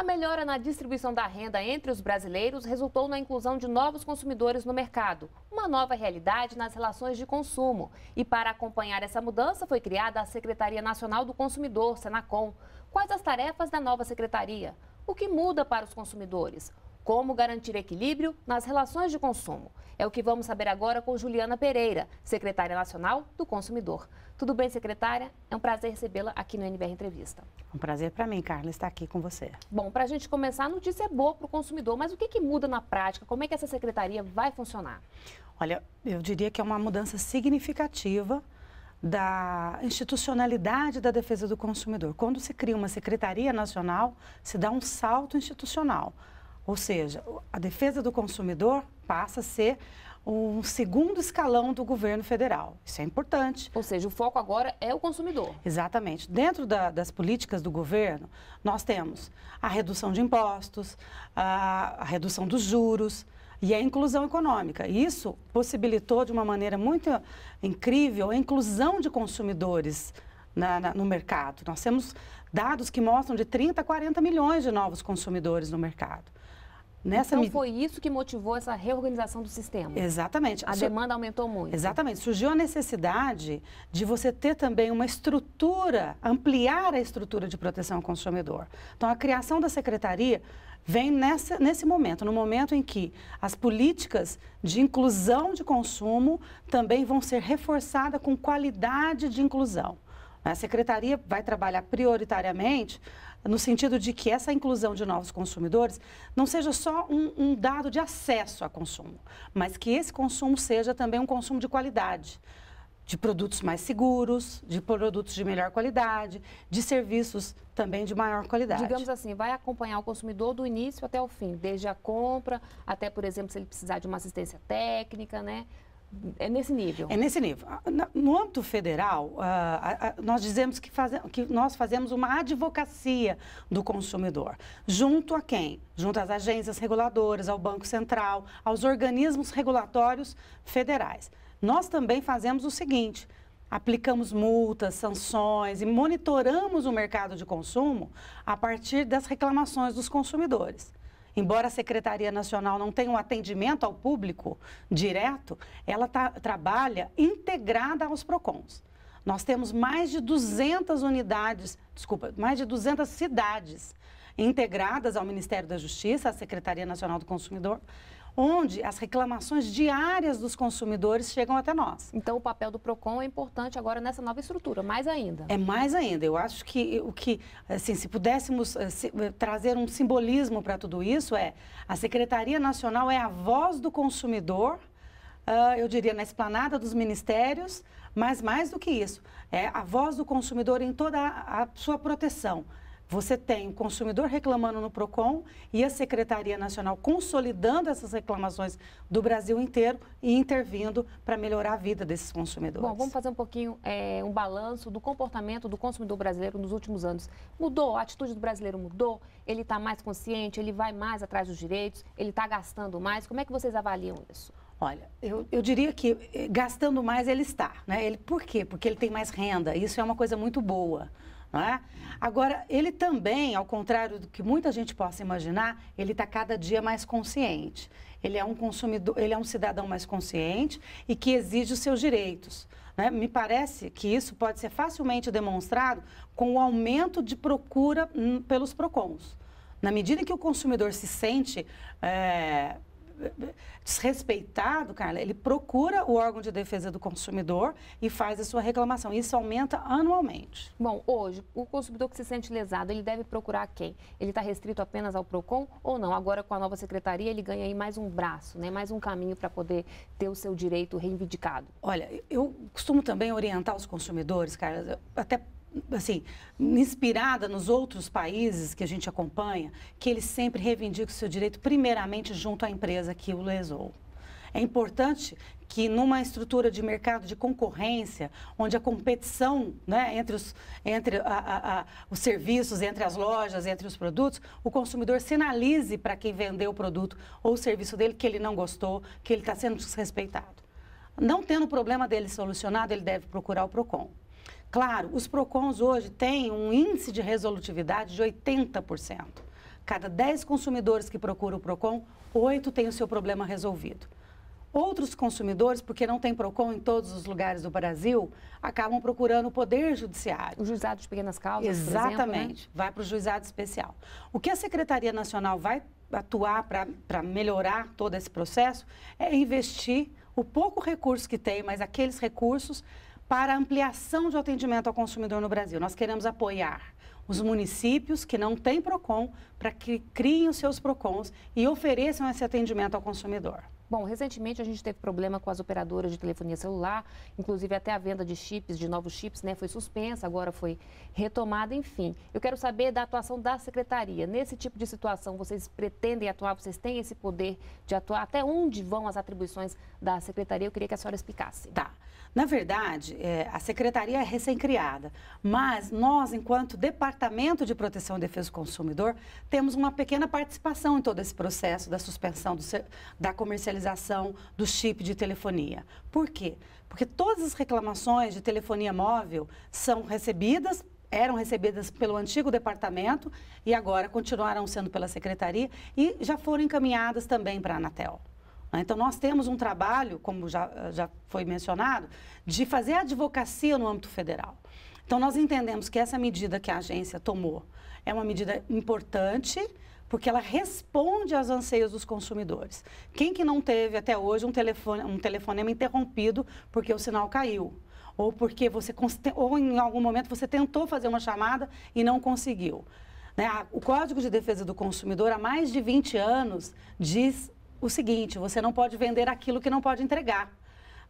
A melhora na distribuição da renda entre os brasileiros resultou na inclusão de novos consumidores no mercado, uma nova realidade nas relações de consumo. E para acompanhar essa mudança foi criada a Secretaria Nacional do Consumidor, Senacom. Quais as tarefas da nova secretaria? O que muda para os consumidores? Como garantir equilíbrio nas relações de consumo? É o que vamos saber agora com Juliana Pereira, secretária nacional do consumidor. Tudo bem, secretária? É um prazer recebê-la aqui no NBR Entrevista. Um prazer para mim, Carla, estar aqui com você. Bom, para a gente começar, a notícia é boa para o consumidor, mas o que, que muda na prática? Como é que essa secretaria vai funcionar? Olha, eu diria que é uma mudança significativa da institucionalidade da defesa do consumidor. Quando se cria uma Secretaria Nacional, se dá um salto institucional. Ou seja, a defesa do consumidor passa a ser um segundo escalão do governo federal. Isso é importante. Ou seja, o foco agora é o consumidor. Exatamente. Dentro da, das políticas do governo, nós temos a redução de impostos, a, a redução dos juros, e a inclusão econômica. Isso possibilitou de uma maneira muito incrível a inclusão de consumidores na, na, no mercado. Nós temos dados que mostram de 30 a 40 milhões de novos consumidores no mercado. Nessa então, foi isso que motivou essa reorganização do sistema. Exatamente. A Su... demanda aumentou muito. Exatamente. Surgiu a necessidade de você ter também uma estrutura, ampliar a estrutura de proteção ao consumidor. Então, a criação da secretaria vem nessa, nesse momento, no momento em que as políticas de inclusão de consumo também vão ser reforçadas com qualidade de inclusão. A secretaria vai trabalhar prioritariamente no sentido de que essa inclusão de novos consumidores não seja só um, um, dado de acesso a consumo, mas que esse consumo seja também um consumo de qualidade, de produtos mais seguros, de produtos de melhor qualidade, de serviços também de maior qualidade. Digamos assim, vai acompanhar o consumidor do início até o fim, desde a compra até, por exemplo, se ele precisar de uma assistência técnica, né? É nesse nível. É nesse nível. Ah, no âmbito federal, ah, nós dizemos que, faze, que nós fazemos uma advocacia do consumidor. Junto a quem? Junto às agências reguladoras, ao Banco Central, aos organismos regulatórios federais. Nós também fazemos o seguinte: aplicamos multas, sanções e monitoramos o mercado de consumo a partir das reclamações dos consumidores. Embora a Secretaria Nacional não tenha um atendimento ao público direto, ela tá, trabalha integrada aos PROCONs. Nós temos mais de 200 unidades, desculpa, mais de 200 cidades integradas ao Ministério da Justiça, à Secretaria Nacional do Consumidor, onde as reclamações diárias dos consumidores chegam até nós. Então, o papel do PROCON é importante agora nessa nova estrutura, mais ainda. É mais ainda. Eu acho que o que, assim, se pudéssemos eh, eh, trazer um simbolismo para tudo isso, é a Secretaria Nacional é a voz do consumidor, ah, eu diria, na esplanada dos ministérios, mas mais do que isso, é a voz do consumidor em toda a sua proteção você tem o consumidor reclamando no PROCON e a Secretaria Nacional consolidando essas reclamações do Brasil inteiro e intervindo para melhorar a vida desses consumidores. Bom, vamos fazer um pouquinho é, um balanço do comportamento do consumidor brasileiro nos últimos anos. Mudou, a atitude do brasileiro mudou, ele está mais consciente, ele vai mais atrás dos direitos, ele está gastando mais. Como é que vocês avaliam isso? Olha, eu, eu diria que eh, gastando mais ele está, né? Ele, por quê? Porque ele tem mais renda, isso é uma coisa muito boa não é? Agora, ele também, ao contrário do que muita gente possa imaginar, ele está cada dia mais consciente. Ele é um consumidor, ele é um cidadão mais consciente e que exige os seus direitos. Né? Me parece que isso pode ser facilmente demonstrado com o aumento de procura hum, pelos PROCONs. Na medida em que o consumidor se sente é, desrespeitado, Carla, ele procura o órgão de defesa do consumidor e faz a sua reclamação. Isso aumenta anualmente. Bom, hoje, o consumidor que se sente lesado, ele deve procurar quem? Ele está restrito apenas ao PROCON ou não? Agora, com a nova secretaria, ele ganha aí mais um braço, né? mais um caminho para poder ter o seu direito reivindicado. Olha, eu costumo também orientar os consumidores, Carla, até assim, inspirada nos outros países que a gente acompanha, que ele sempre reivindica o seu direito primeiramente junto à empresa que o lesou. É importante que numa estrutura de mercado de concorrência, onde a competição né, entre, os, entre a, a, a, os serviços, entre as lojas, entre os produtos, o consumidor sinalize para quem vendeu o produto ou o serviço dele que ele não gostou, que ele está sendo desrespeitado. Não tendo o problema dele solucionado, ele deve procurar o PROCON. Claro, os PROCONs hoje têm um índice de resolutividade de 80%. Cada 10 consumidores que procuram o PROCON, 8 têm o seu problema resolvido. Outros consumidores, porque não tem PROCON em todos os lugares do Brasil, acabam procurando o Poder Judiciário. O juizado de pequenas causas, Exatamente. Exemplo, né? Vai para o juizado especial. O que a Secretaria Nacional vai atuar para melhorar todo esse processo é investir o pouco recurso que tem, mas aqueles recursos para ampliação de atendimento ao consumidor no Brasil. Nós queremos apoiar os municípios que não têm PROCON para que criem os seus PROCONs e ofereçam esse atendimento ao consumidor. Bom, recentemente a gente teve problema com as operadoras de telefonia celular, inclusive até a venda de chips, de novos chips, né, foi suspensa, agora foi retomada, enfim. Eu quero saber da atuação da secretaria. Nesse tipo de situação, vocês pretendem atuar, vocês têm esse poder de atuar? Até onde vão as atribuições da secretaria? Eu queria que a senhora explicasse. Tá. Na verdade, é, a secretaria é recém-criada, mas nós, enquanto Departamento de Proteção e Defesa do Consumidor, temos uma pequena participação em todo esse processo da suspensão do, da comercialização atualização do chip de telefonia. Por quê? Porque todas as reclamações de telefonia móvel são recebidas eram recebidas pelo antigo departamento e agora continuarão sendo pela secretaria e já foram encaminhadas também para a Anatel. Né? Então, nós temos um trabalho, como já, já foi mencionado, de fazer advocacia no âmbito federal. Então, nós entendemos que essa medida que a agência tomou é uma medida importante, porque ela responde aos anseios dos consumidores. Quem que não teve até hoje um, telefone, um telefonema interrompido porque o sinal caiu? Ou porque você ou em algum momento você tentou fazer uma chamada e não conseguiu. Né? O Código de Defesa do Consumidor, há mais de 20 anos, diz o seguinte: você não pode vender aquilo que não pode entregar.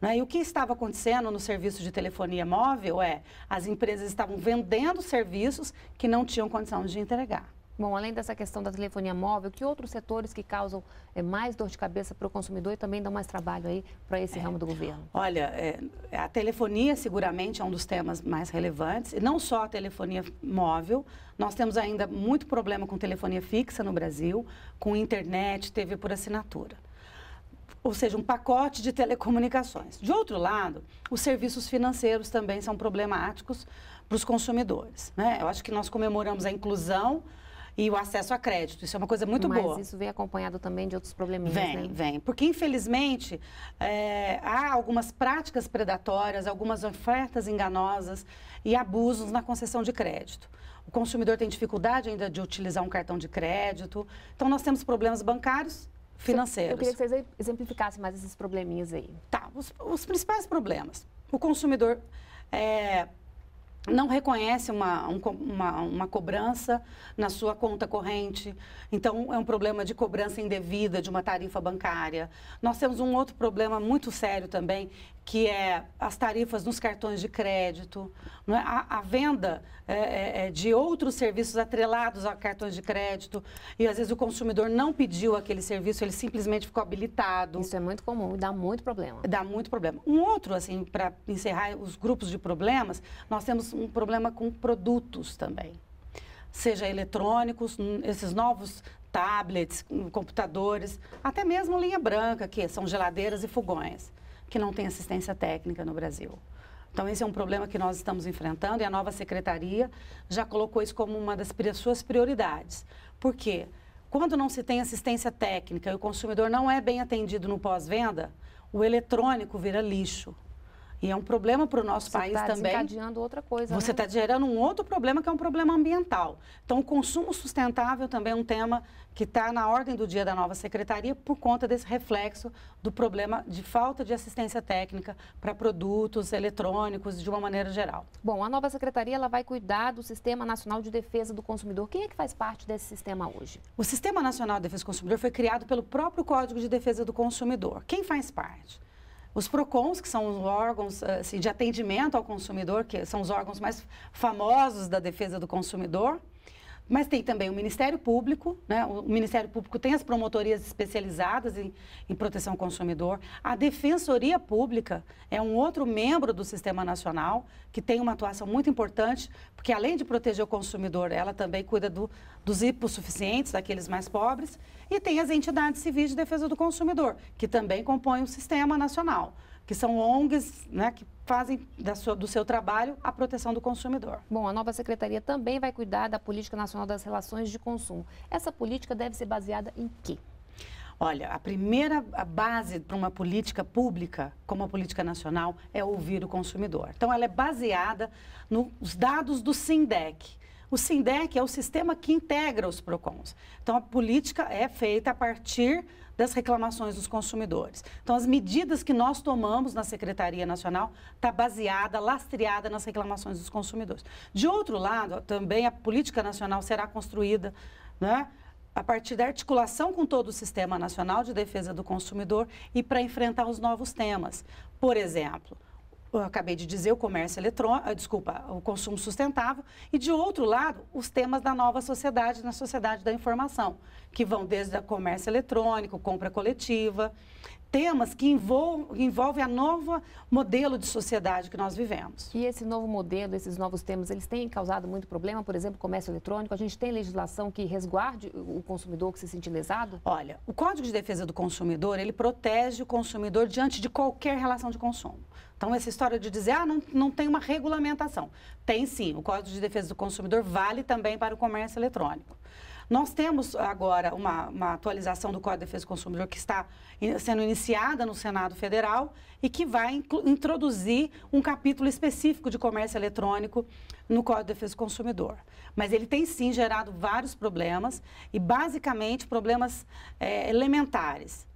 Né? E o que estava acontecendo no serviço de telefonia móvel é as empresas estavam vendendo serviços que não tinham condição de entregar. Bom, além dessa questão da telefonia móvel, que outros setores que causam é, mais dor de cabeça para o consumidor e também dão mais trabalho aí para esse é. ramo do governo? Olha, é, a telefonia seguramente é um dos temas mais relevantes, e não só a telefonia móvel, nós temos ainda muito problema com telefonia fixa no Brasil, com internet, TV por assinatura. Ou seja, um pacote de telecomunicações. De outro lado, os serviços financeiros também são problemáticos para os consumidores. Né? Eu acho que nós comemoramos a inclusão e o acesso a crédito. Isso é uma coisa muito Mas boa. Mas isso vem acompanhado também de outros probleminhas, vem, né? Vem, Porque, infelizmente, é, há algumas práticas predatórias, algumas ofertas enganosas e abusos na concessão de crédito. O consumidor tem dificuldade ainda de utilizar um cartão de crédito. Então, nós temos problemas bancários, financeiros. Eu queria que vocês exemplificassem mais esses probleminhas aí. Tá, os, os principais problemas. O consumidor é, não reconhece uma, um, uma, uma, cobrança na sua conta corrente. Então, é um problema de cobrança indevida de uma tarifa bancária. Nós temos um outro problema muito sério também, que é as tarifas nos cartões de crédito, é? a, a, venda é, é, é, de outros serviços atrelados a cartões de crédito. E, às vezes, o consumidor não pediu aquele serviço, ele simplesmente ficou habilitado. Isso é muito comum, dá muito problema. Dá muito problema. Um outro, assim, para encerrar os grupos de problemas, nós temos um problema com produtos também. Seja eletrônicos, esses novos tablets, computadores, até mesmo linha branca, que são geladeiras e fogões, que não tem assistência técnica no Brasil. Então, esse é um problema que nós estamos enfrentando e a nova secretaria já colocou isso como uma das suas prioridades. Por quê? Quando não se tem assistência técnica e o consumidor não é bem atendido no pós-venda, o eletrônico vira lixo. E é um problema para o nosso Você país tá também. Você está outra coisa. Você está né? Tá gerando um outro problema que é um problema ambiental. Então, o consumo sustentável também é um tema que está na ordem do dia da nova secretaria por conta desse reflexo do problema de falta de assistência técnica para produtos eletrônicos de uma maneira geral. Bom, a nova secretaria ela vai cuidar do Sistema Nacional de Defesa do Consumidor. Quem é que faz parte desse sistema hoje? O Sistema Nacional de Defesa do Consumidor foi criado pelo próprio Código de Defesa do Consumidor. Quem faz parte? Os PROCONs, que são os órgãos eh, assim, de atendimento ao consumidor, que são os órgãos mais famosos da defesa do consumidor, mas tem também o Ministério Público, né? o Ministério Público tem as promotorias especializadas em, em proteção ao consumidor. A Defensoria Pública é um outro membro do Sistema Nacional que tem uma atuação muito importante, porque além de proteger o consumidor, ela também cuida do, dos hipossuficientes, daqueles mais pobres. E tem as entidades civis de defesa do consumidor, que também compõem o Sistema Nacional que são ONGs né, que fazem sua, do seu trabalho a proteção do consumidor. Bom, a nova secretaria também vai cuidar da Política Nacional das Relações de Consumo. Essa política deve ser baseada em quê? Olha, a primeira base para uma política pública, como a política nacional, é ouvir o consumidor. Então, ela é baseada nos dados do SINDEC, o SINDEC é o sistema que integra os PROCONs. Então, a política é feita a partir das reclamações dos consumidores. Então, as medidas que nós tomamos na Secretaria Nacional está baseada, lastreada nas reclamações dos consumidores. De outro lado, também a política nacional será construída, né? a partir da articulação com todo o Sistema Nacional de Defesa do Consumidor e para enfrentar os novos temas. Por exemplo, eu acabei de dizer, o comércio eletrônico, ah, desculpa, o consumo sustentável, e de outro lado, os temas da nova sociedade, na sociedade da informação, que vão desde o comércio eletrônico, compra coletiva, temas que envolvem, a nova modelo de sociedade que nós vivemos. E esse novo modelo, esses novos temas, eles têm causado muito problema, por exemplo, comércio eletrônico. A gente tem legislação que resguarde o consumidor que se sente lesado? Olha, o Código de Defesa do Consumidor, ele protege o consumidor diante de qualquer relação de consumo. Então, essa história de dizer, ah, não, não tem uma regulamentação. Tem sim, o Código de Defesa do Consumidor vale também para o comércio eletrônico. Nós temos agora uma, uma atualização do Código de Defesa do Consumidor que está sendo iniciada no Senado Federal e que vai introduzir um capítulo específico de comércio eletrônico no Código de Defesa do Consumidor. Mas ele tem sim gerado vários problemas e basicamente problemas é, elementares.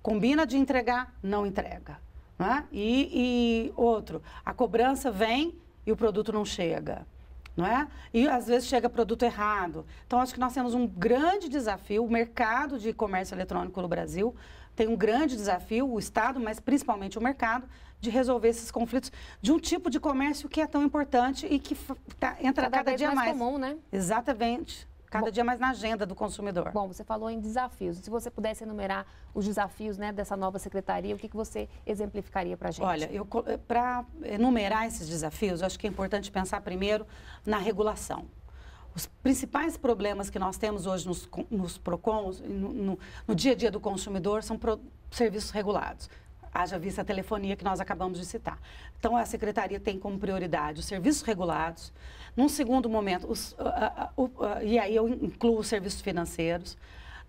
Combina de entregar, não entrega. Né? E, e outro, a cobrança vem e o produto não chega não é? E às vezes chega produto errado. Então acho que nós temos um grande desafio, o mercado de comércio eletrônico no Brasil tem um grande desafio, o Estado, mas principalmente o mercado, de resolver esses conflitos de um tipo de comércio que é tão importante e que tá, entra tá cada, cada dia mais. mais comum, né? Exatamente cada Bom, dia mais na agenda do consumidor. Bom, você falou em desafios. Se você pudesse enumerar os desafios né, dessa nova secretaria, o que, que você exemplificaria para a gente? Olha, eh, para enumerar esses desafios, eu acho que é importante pensar primeiro na regulação. Os principais problemas que nós temos hoje nos, nos PROCONs, no, no, no, dia a dia do consumidor, são pro, serviços regulados haja vista a telefonia que nós acabamos de citar. Então, a Secretaria tem como prioridade os serviços regulados. Num segundo momento, os, uh, uh, uh, e aí eu incluo os serviços financeiros.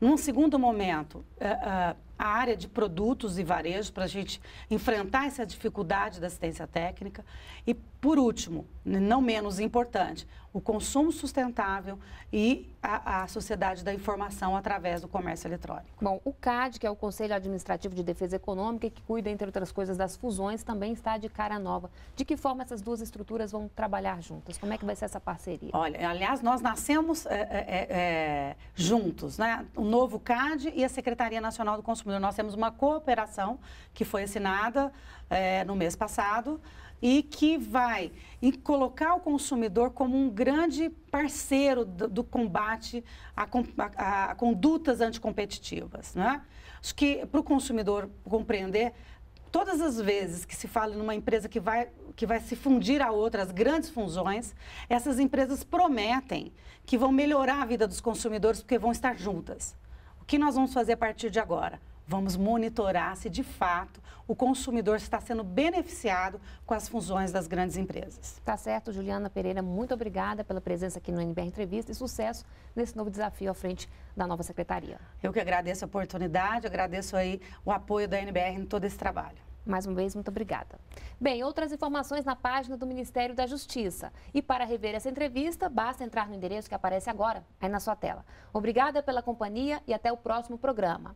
Num segundo momento, eh, ah, a área de produtos e varejo para a gente enfrentar essa dificuldade da assistência técnica. E, por último, não menos importante, o consumo sustentável e a, a, sociedade da informação através do comércio eletrônico. Bom, o CAD, que é o Conselho Administrativo de Defesa Econômica, que cuida, entre outras coisas, das fusões, também está de cara nova. De que forma essas duas estruturas vão trabalhar juntas? Como é que vai ser essa parceria? Olha, aliás, nós nascemos é, é, é, juntos, né? O novo CAD e a Secretaria Nacional do Consumo consumidor, nós temos uma cooperação que foi assinada é, no mês passado e que vai e colocar o consumidor como um grande parceiro do, do combate a, a, a, condutas anticompetitivas. Né? Acho que para o consumidor compreender, todas as vezes que se fala numa empresa que vai, que vai se fundir a outras grandes funções, essas empresas prometem que vão melhorar a vida dos consumidores porque vão estar juntas. O que nós vamos fazer a partir de agora? Vamos monitorar se de fato o consumidor está sendo beneficiado com as funções das grandes empresas. Tá certo, Juliana Pereira, muito obrigada pela presença aqui no NBR Entrevista e sucesso nesse novo desafio à frente da nova secretaria. Eu que agradeço a oportunidade, agradeço aí o apoio da NBR em todo esse trabalho. Mais uma vez, muito obrigada. Bem, outras informações na página do Ministério da Justiça. E para rever essa entrevista, basta entrar no endereço que aparece agora, aí na sua tela. Obrigada pela companhia e até o próximo programa.